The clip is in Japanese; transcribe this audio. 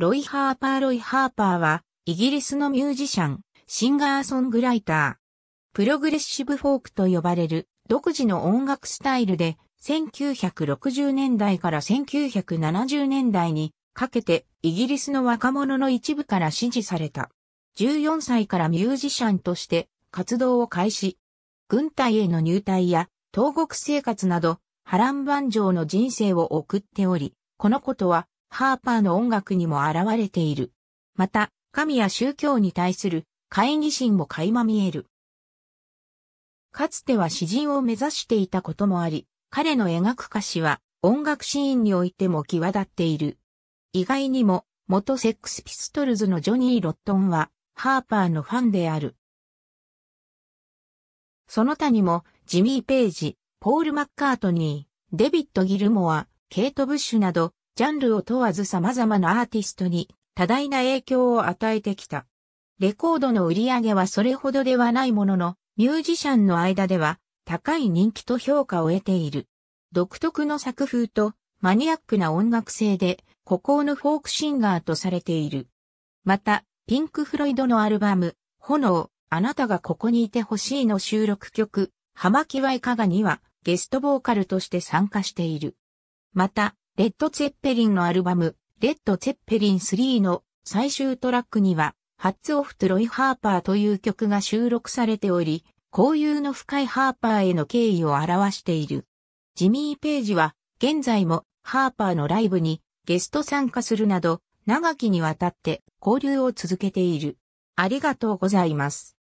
ロイ・ハーパー・ロイ・ハーパーは、イギリスのミュージシャン、シンガーソングライター。プログレッシブフォークと呼ばれる独自の音楽スタイルで、1960年代から1970年代にかけてイギリスの若者の一部から支持された。14歳からミュージシャンとして活動を開始。軍隊への入隊や投獄生活など波乱万丈の人生を送っており、このことはハーパーの音楽にも現れている。また、神や宗教に対する会議心も垣間見える。かつては詩人を目指していたこともあり、彼の描く歌詞は音楽シーンにおいても際立っている。意外にも、元セックスピストルズのジョニー・ロットンは、ハーパーのファンである。その他にも、ジミー・ページ、ポール・マッカートニー、デビッド・ギルモア、ケイト・ブッシュなど、ジャンルを問わず様々なアーティストに多大な影響を与えてきた。レコードの売り上げはそれほどではないものの、ミュージシャンの間では高い人気と評価を得ている。独特の作風とマニアックな音楽性で孤高のフォークシンガーとされている。また、ピンク・フロイドのアルバム、炎、あなたがここにいてほしいの収録曲、ハマキワイカガにはゲストボーカルとして参加している。また、レッド・ツェッペリンのアルバム、レッド・ツェッペリン3の最終トラックには、ハッツ・オフ・トロイ・ハーパーという曲が収録されており、交友の深いハーパーへの敬意を表している。ジミー・ページは、現在もハーパーのライブにゲスト参加するなど、長きにわたって交流を続けている。ありがとうございます。